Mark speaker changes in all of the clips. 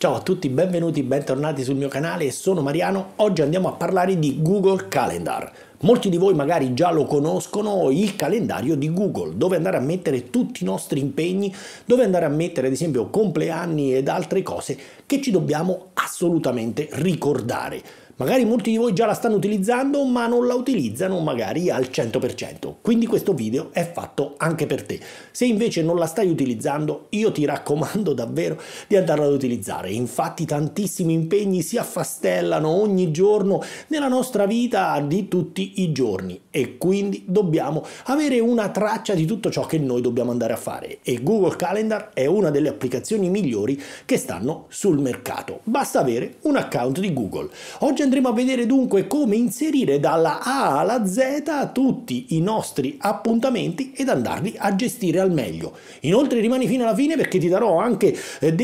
Speaker 1: Ciao a tutti, benvenuti, bentornati sul mio canale, sono Mariano, oggi andiamo a parlare di Google Calendar. Molti di voi magari già lo conoscono, il calendario di Google, dove andare a mettere tutti i nostri impegni, dove andare a mettere ad esempio compleanni ed altre cose che ci dobbiamo assolutamente ricordare. Magari molti di voi già la stanno utilizzando ma non la utilizzano magari al 100%, quindi questo video è fatto anche per te. Se invece non la stai utilizzando io ti raccomando davvero di andarla ad utilizzare, infatti tantissimi impegni si affastellano ogni giorno nella nostra vita di tutti i giorni e quindi dobbiamo avere una traccia di tutto ciò che noi dobbiamo andare a fare e Google Calendar è una delle applicazioni migliori che stanno sul mercato. Basta avere un account di Google. Oggi andremo a vedere dunque come inserire dalla A alla Z tutti i nostri appuntamenti ed andarli a gestire al meglio. Inoltre rimani fino alla fine perché ti darò anche eh,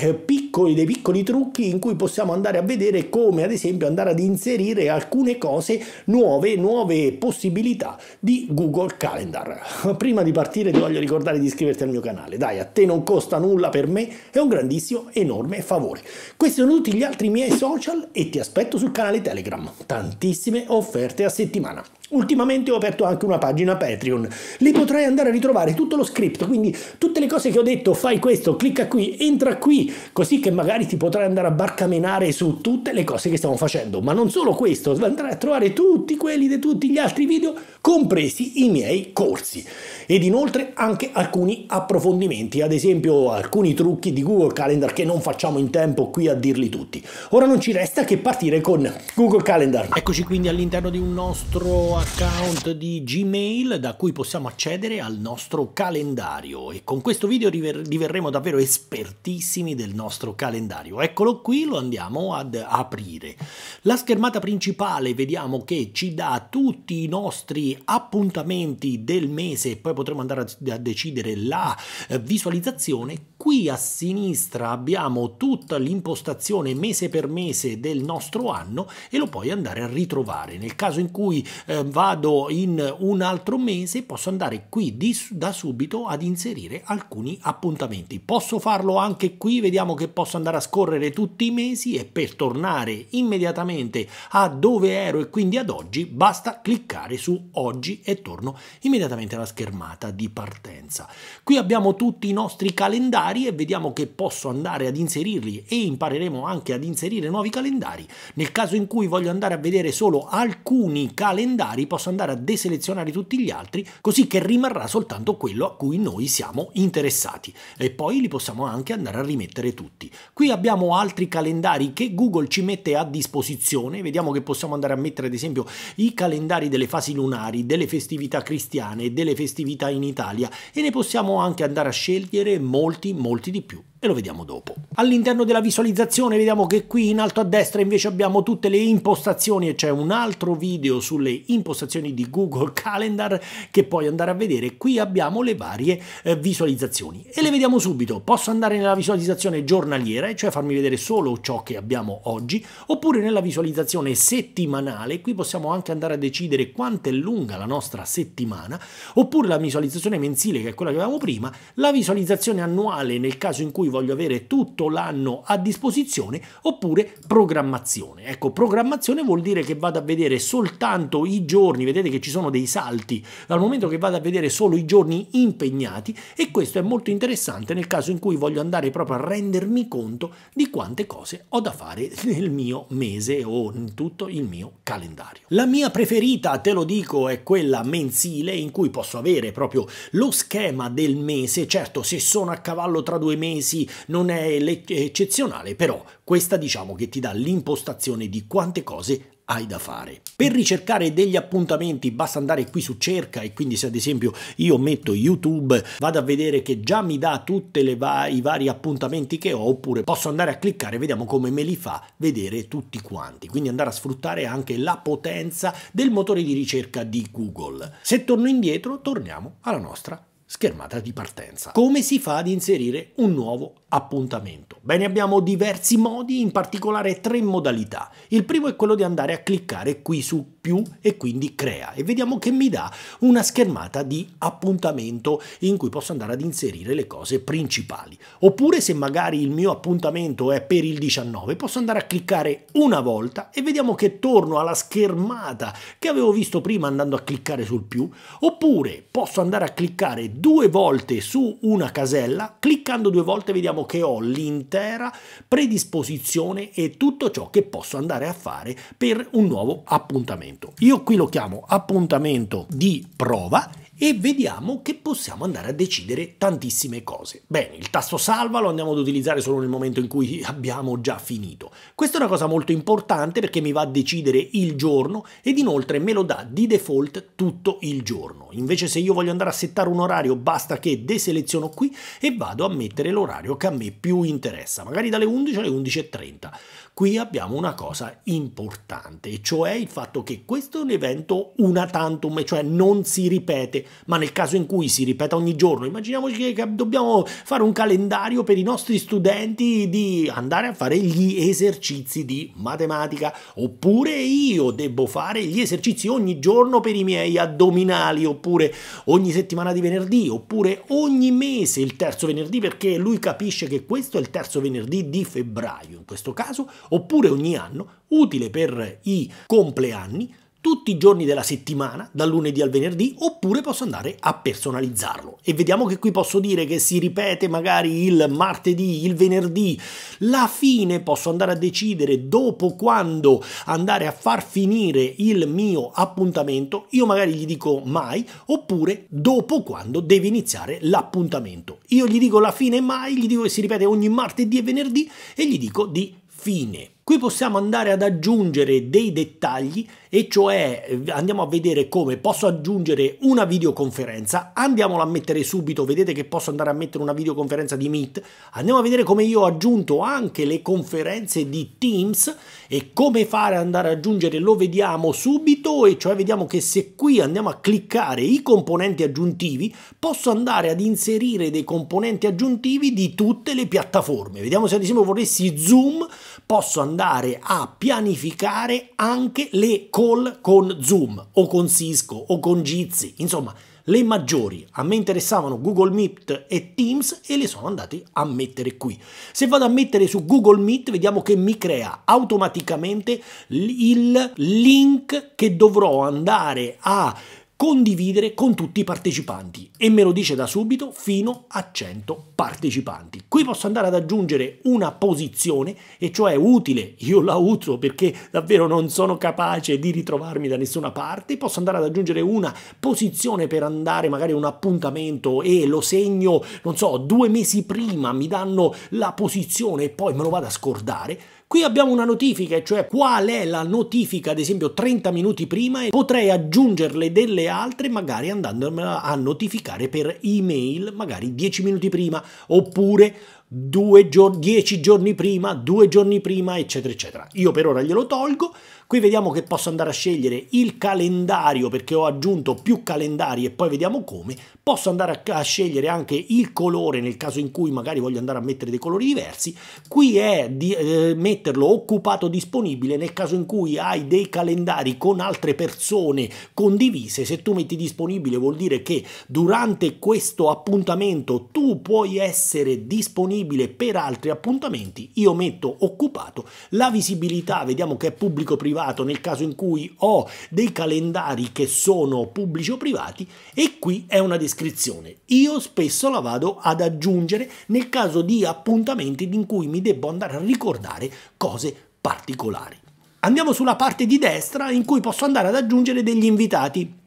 Speaker 1: eh, piccoli, dei piccoli trucchi in cui possiamo andare a vedere come ad esempio andare ad inserire alcune cose nuove, nuove possibilità di Google Calendar. Prima di partire ti voglio ricordare di iscriverti al mio canale, dai a te non costa nulla per me, è un grandissimo enorme favore. Questi sono tutti gli altri miei social e ti aspetto sul canale Telegram, tantissime offerte a settimana. Ultimamente ho aperto anche una pagina Patreon, lì potrai andare a ritrovare tutto lo script, quindi tutte le cose che ho detto, fai questo, clicca qui, entra qui, così che magari ti potrai andare a barcamenare su tutte le cose che stiamo facendo. Ma non solo questo, andrai a trovare tutti quelli di tutti gli altri video, compresi i miei corsi. Ed inoltre anche alcuni approfondimenti, ad esempio alcuni trucchi di Google Calendar che non facciamo in tempo qui a dirli tutti. Ora non ci resta che partire con Google Calendar. Eccoci quindi all'interno di un nostro account di Gmail da cui possiamo accedere al nostro calendario e con questo video diverremo davvero espertissimi del nostro calendario. Eccolo qui, lo andiamo ad aprire. La schermata principale vediamo che ci dà tutti i nostri appuntamenti del mese e poi potremo andare a decidere la eh, visualizzazione Qui a sinistra abbiamo tutta l'impostazione mese per mese del nostro anno e lo puoi andare a ritrovare. Nel caso in cui eh, vado in un altro mese posso andare qui di, da subito ad inserire alcuni appuntamenti. Posso farlo anche qui, vediamo che posso andare a scorrere tutti i mesi e per tornare immediatamente a dove ero e quindi ad oggi basta cliccare su oggi e torno immediatamente alla schermata di partenza. Qui abbiamo tutti i nostri calendari calendari e vediamo che posso andare ad inserirli e impareremo anche ad inserire nuovi calendari. Nel caso in cui voglio andare a vedere solo alcuni calendari, posso andare a deselezionare tutti gli altri, così che rimarrà soltanto quello a cui noi siamo interessati e poi li possiamo anche andare a rimettere tutti. Qui abbiamo altri calendari che Google ci mette a disposizione, vediamo che possiamo andare a mettere ad esempio i calendari delle fasi lunari, delle festività cristiane, delle festività in Italia e ne possiamo anche andare a scegliere molti molti di più e lo vediamo dopo. All'interno della visualizzazione vediamo che qui in alto a destra invece abbiamo tutte le impostazioni e c'è un altro video sulle impostazioni di Google Calendar che puoi andare a vedere. Qui abbiamo le varie eh, visualizzazioni e le vediamo subito. Posso andare nella visualizzazione giornaliera, cioè farmi vedere solo ciò che abbiamo oggi, oppure nella visualizzazione settimanale, qui possiamo anche andare a decidere quanto è lunga la nostra settimana, oppure la visualizzazione mensile che è quella che avevamo prima, la visualizzazione annuale nel caso in cui cui voglio avere tutto l'anno a disposizione, oppure programmazione. Ecco, programmazione vuol dire che vado a vedere soltanto i giorni, vedete che ci sono dei salti, dal momento che vado a vedere solo i giorni impegnati e questo è molto interessante nel caso in cui voglio andare proprio a rendermi conto di quante cose ho da fare nel mio mese o in tutto il mio calendario. La mia preferita, te lo dico, è quella mensile in cui posso avere proprio lo schema del mese, certo se sono a cavallo tra due mesi sì, non è eccezionale, però questa diciamo che ti dà l'impostazione di quante cose hai da fare. Per ricercare degli appuntamenti basta andare qui su cerca e quindi se ad esempio io metto YouTube vado a vedere che già mi dà tutti va i vari appuntamenti che ho oppure posso andare a cliccare e vediamo come me li fa vedere tutti quanti. Quindi andare a sfruttare anche la potenza del motore di ricerca di Google. Se torno indietro torniamo alla nostra schermata di partenza. Come si fa ad inserire un nuovo appuntamento. Bene, abbiamo diversi modi, in particolare tre modalità. Il primo è quello di andare a cliccare qui su più e quindi crea e vediamo che mi dà una schermata di appuntamento in cui posso andare ad inserire le cose principali. Oppure se magari il mio appuntamento è per il 19, posso andare a cliccare una volta e vediamo che torno alla schermata che avevo visto prima andando a cliccare sul più, oppure posso andare a cliccare due volte su una casella, cliccando due volte vediamo diciamo che ho l'intera predisposizione e tutto ciò che posso andare a fare per un nuovo appuntamento. Io qui lo chiamo appuntamento di prova e vediamo che possiamo andare a decidere tantissime cose. Bene, il tasto salva lo andiamo ad utilizzare solo nel momento in cui abbiamo già finito. Questa è una cosa molto importante perché mi va a decidere il giorno ed inoltre me lo dà di default tutto il giorno. Invece se io voglio andare a settare un orario basta che deseleziono qui e vado a mettere l'orario che a me più interessa, magari dalle 11 alle 11.30 qui abbiamo una cosa importante, cioè il fatto che questo è un evento una tantum, cioè non si ripete, ma nel caso in cui si ripeta ogni giorno, immaginiamoci che dobbiamo fare un calendario per i nostri studenti di andare a fare gli esercizi di matematica, oppure io devo fare gli esercizi ogni giorno per i miei addominali, oppure ogni settimana di venerdì, oppure ogni mese il terzo venerdì, perché lui capisce che questo è il terzo venerdì di febbraio in questo caso, oppure ogni anno, utile per i compleanni, tutti i giorni della settimana, dal lunedì al venerdì, oppure posso andare a personalizzarlo. E vediamo che qui posso dire che si ripete magari il martedì, il venerdì, la fine posso andare a decidere dopo quando andare a far finire il mio appuntamento, io magari gli dico mai, oppure dopo quando deve iniziare l'appuntamento. Io gli dico la fine mai, gli dico che si ripete ogni martedì e venerdì e gli dico di fine. Qui possiamo andare ad aggiungere dei dettagli e cioè andiamo a vedere come posso aggiungere una videoconferenza, andiamola a mettere subito, vedete che posso andare a mettere una videoconferenza di Meet, andiamo a vedere come io ho aggiunto anche le conferenze di Teams e come fare ad andare ad aggiungere lo vediamo subito e cioè vediamo che se qui andiamo a cliccare i componenti aggiuntivi posso andare ad inserire dei componenti aggiuntivi di tutte le piattaforme. Vediamo se ad esempio volessi Zoom posso andare a pianificare anche le call con Zoom o con Cisco o con Jitsi, insomma le maggiori. A me interessavano Google Meet e Teams e le sono andate a mettere qui. Se vado a mettere su Google Meet, vediamo che mi crea automaticamente il link che dovrò andare a condividere con tutti i partecipanti e me lo dice da subito fino a 100 partecipanti. Qui posso andare ad aggiungere una posizione e cioè utile, io la uso perché davvero non sono capace di ritrovarmi da nessuna parte, posso andare ad aggiungere una posizione per andare magari a un appuntamento e lo segno, non so, due mesi prima mi danno la posizione e poi me lo vado a scordare Qui abbiamo una notifica, cioè qual è la notifica, ad esempio 30 minuti prima, e potrei aggiungerle delle altre magari andandomela a notificare per email magari 10 minuti prima, oppure due giorni, dieci giorni prima, due giorni prima, eccetera, eccetera. Io per ora glielo tolgo. Qui vediamo che posso andare a scegliere il calendario perché ho aggiunto più calendari e poi vediamo come. Posso andare a, a scegliere anche il colore nel caso in cui magari voglio andare a mettere dei colori diversi. Qui è di eh, metterlo occupato disponibile nel caso in cui hai dei calendari con altre persone condivise. Se tu metti disponibile vuol dire che durante questo appuntamento tu puoi essere disponibile disponibile per altri appuntamenti, io metto occupato la visibilità, vediamo che è pubblico privato nel caso in cui ho dei calendari che sono pubblici o privati e qui è una descrizione. Io spesso la vado ad aggiungere nel caso di appuntamenti in cui mi devo andare a ricordare cose particolari. Andiamo sulla parte di destra in cui posso andare ad aggiungere degli invitati.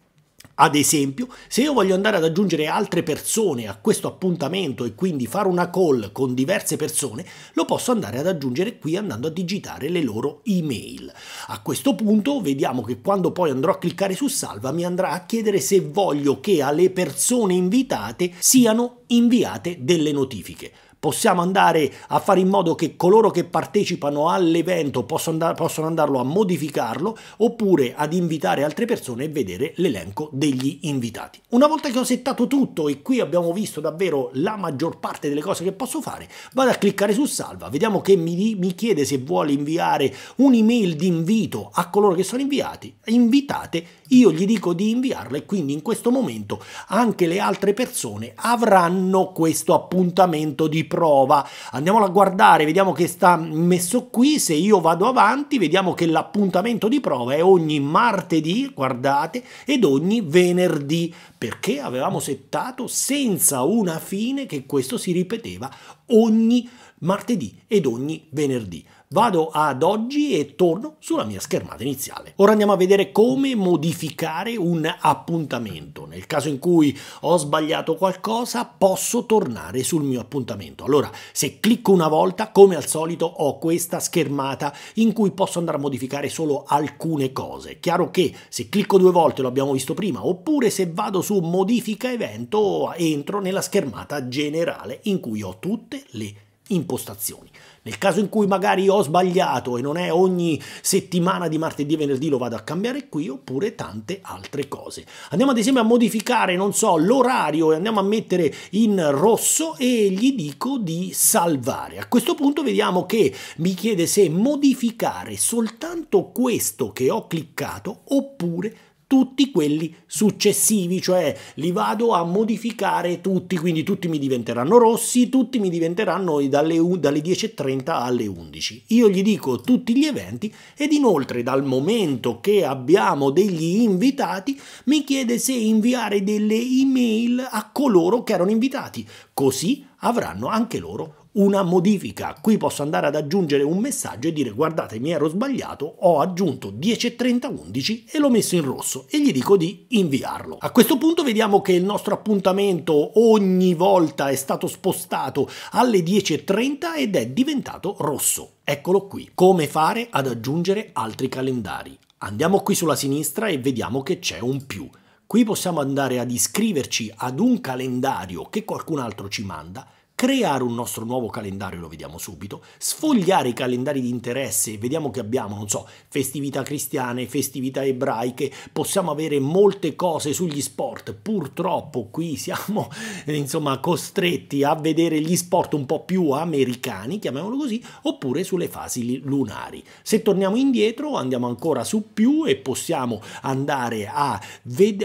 Speaker 1: Ad esempio, se io voglio andare ad aggiungere altre persone a questo appuntamento e quindi fare una call con diverse persone, lo posso andare ad aggiungere qui andando a digitare le loro email. A questo punto vediamo che quando poi andrò a cliccare su salva mi andrà a chiedere se voglio che alle persone invitate siano inviate delle notifiche possiamo andare a fare in modo che coloro che partecipano all'evento possano, andar possano andarlo a modificarlo oppure ad invitare altre persone e vedere l'elenco degli invitati. Una volta che ho settato tutto e qui abbiamo visto davvero la maggior parte delle cose che posso fare, vado a cliccare su salva, vediamo che mi, mi chiede se vuole inviare un'email di invito a coloro che sono inviati, invitate, io gli dico di inviarla e quindi in questo momento anche le altre persone avranno questo appuntamento di prova. Andiamola a guardare, vediamo che sta messo qui. Se io vado avanti, vediamo che l'appuntamento di prova è ogni martedì, guardate, ed ogni venerdì, perché avevamo settato senza una fine che questo si ripeteva ogni martedì ed ogni venerdì vado ad oggi e torno sulla mia schermata iniziale. Ora andiamo a vedere come modificare un appuntamento. Nel caso in cui ho sbagliato qualcosa posso tornare sul mio appuntamento. Allora se clicco una volta come al solito ho questa schermata in cui posso andare a modificare solo alcune cose. Chiaro che se clicco due volte lo abbiamo visto prima oppure se vado su modifica evento entro nella schermata generale in cui ho tutte le impostazioni. Nel caso in cui magari ho sbagliato e non è ogni settimana di martedì e venerdì lo vado a cambiare qui oppure tante altre cose. Andiamo ad esempio a modificare, non so, l'orario e andiamo a mettere in rosso e gli dico di salvare. A questo punto vediamo che mi chiede se modificare soltanto questo che ho cliccato oppure tutti quelli successivi, cioè li vado a modificare tutti, quindi tutti mi diventeranno rossi, tutti mi diventeranno dalle, dalle 10.30 alle 11. Io gli dico tutti gli eventi ed inoltre dal momento che abbiamo degli invitati mi chiede se inviare delle email a coloro che erano invitati, così avranno anche loro una modifica. Qui posso andare ad aggiungere un messaggio e dire guardate mi ero sbagliato, ho aggiunto 10.30.11 e l'ho messo in rosso e gli dico di inviarlo. A questo punto vediamo che il nostro appuntamento ogni volta è stato spostato alle 10.30 ed è diventato rosso. Eccolo qui. Come fare ad aggiungere altri calendari? Andiamo qui sulla sinistra e vediamo che c'è un più. Qui possiamo andare ad iscriverci ad un calendario che qualcun altro ci manda creare un nostro nuovo calendario, lo vediamo subito, sfogliare i calendari di interesse, vediamo che abbiamo, non so, festività cristiane, festività ebraiche, possiamo avere molte cose sugli sport, purtroppo qui siamo eh, insomma costretti a vedere gli sport un po' più americani, chiamiamolo così, oppure sulle fasi lunari. Se torniamo indietro andiamo ancora su più e possiamo andare a,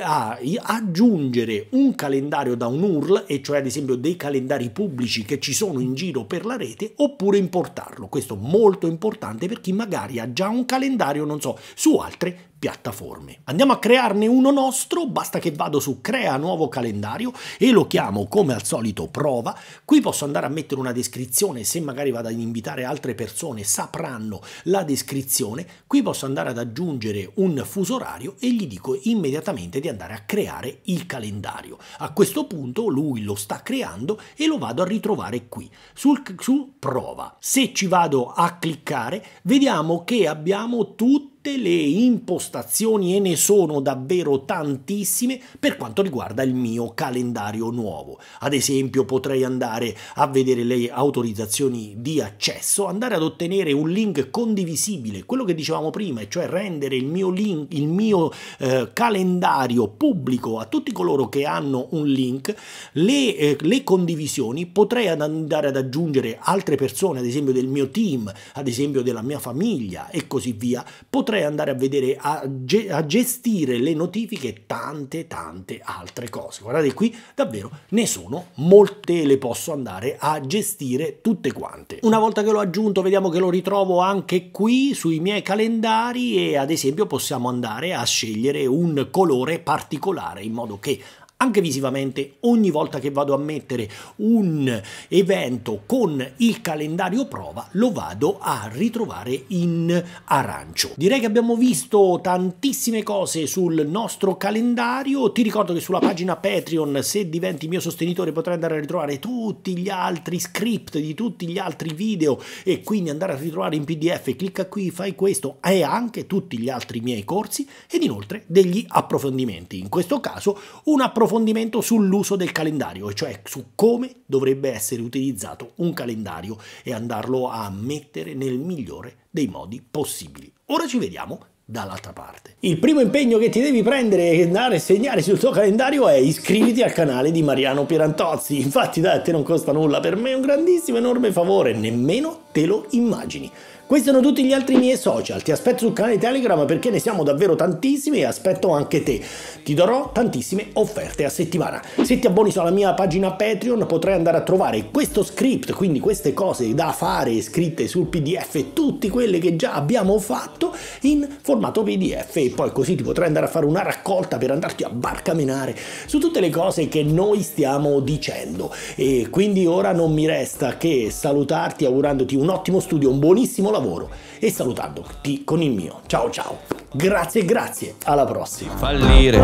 Speaker 1: a aggiungere un calendario da un URL, e cioè ad esempio dei calendari pubblici, pubblici che ci sono in giro per la rete oppure importarlo. Questo è molto importante per chi magari ha già un calendario, non so, su altre piattaforme. Andiamo a crearne uno nostro, basta che vado su crea nuovo calendario e lo chiamo come al solito prova. Qui posso andare a mettere una descrizione, se magari vado ad invitare altre persone sapranno la descrizione. Qui posso andare ad aggiungere un fuso orario e gli dico immediatamente di andare a creare il calendario. A questo punto lui lo sta creando e lo vado a ritrovare qui sul, su prova. Se ci vado a cliccare vediamo che abbiamo tutti tutte le impostazioni e ne sono davvero tantissime per quanto riguarda il mio calendario nuovo. Ad esempio potrei andare a vedere le autorizzazioni di accesso, andare ad ottenere un link condivisibile, quello che dicevamo prima, e cioè rendere il mio, link, il mio eh, calendario pubblico a tutti coloro che hanno un link, le, eh, le condivisioni, potrei andare ad aggiungere altre persone, ad esempio del mio team, ad esempio della mia famiglia e così via, potrei potrei andare a vedere, a, ge- a gestire le notifiche e tante tante altre cose. Guardate qui, davvero ne sono molte, le posso andare a gestire tutte quante. Una volta che l'ho aggiunto, vediamo che lo ritrovo anche qui sui miei calendari e ad esempio possiamo andare a scegliere un colore particolare in modo che anche visivamente, ogni volta che vado a mettere un evento con il calendario prova, lo vado a ritrovare in arancio. Direi che abbiamo visto tantissime cose sul nostro calendario, ti ricordo che sulla pagina Patreon, se diventi mio sostenitore, potrai andare a ritrovare tutti gli altri script di tutti gli altri video e quindi andare a ritrovare in PDF, clicca qui, fai questo e anche tutti gli altri miei corsi ed inoltre degli approfondimenti. In questo caso un approfondimento approfondimento sull'uso del calendario, cioè su come dovrebbe essere utilizzato un calendario e andarlo a mettere nel migliore dei modi possibili. Ora ci vediamo dall'altra parte. Il primo impegno che ti devi prendere e andare a segnare sul tuo calendario è iscriviti al canale di Mariano Pirantozzi. Infatti, dai, a te non costa nulla, per me è un grandissimo, enorme favore, nemmeno te lo immagini. Questi sono tutti gli altri miei social, ti aspetto sul canale Telegram perché ne siamo davvero tantissimi e aspetto anche te. Ti darò tantissime offerte a settimana. Se ti abboni sulla mia pagina Patreon potrai andare a trovare questo script, quindi queste cose da fare scritte sul PDF, tutte quelle che già abbiamo fatto in formato PDF e poi così ti potrai andare a fare una raccolta per andarti a barcamenare su tutte le cose che noi stiamo dicendo. E quindi ora non mi resta che salutarti augurandoti un ottimo studio, un buonissimo lavoro lavoro e salutandoti con il mio. Ciao ciao. Grazie, grazie. Alla prossima. Fallire.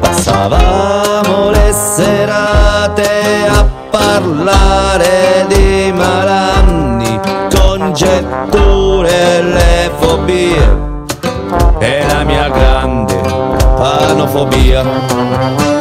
Speaker 1: Passavamo
Speaker 2: le serate
Speaker 1: a parlare di malanni, congetture e le fobie. E la mia grande panofobia.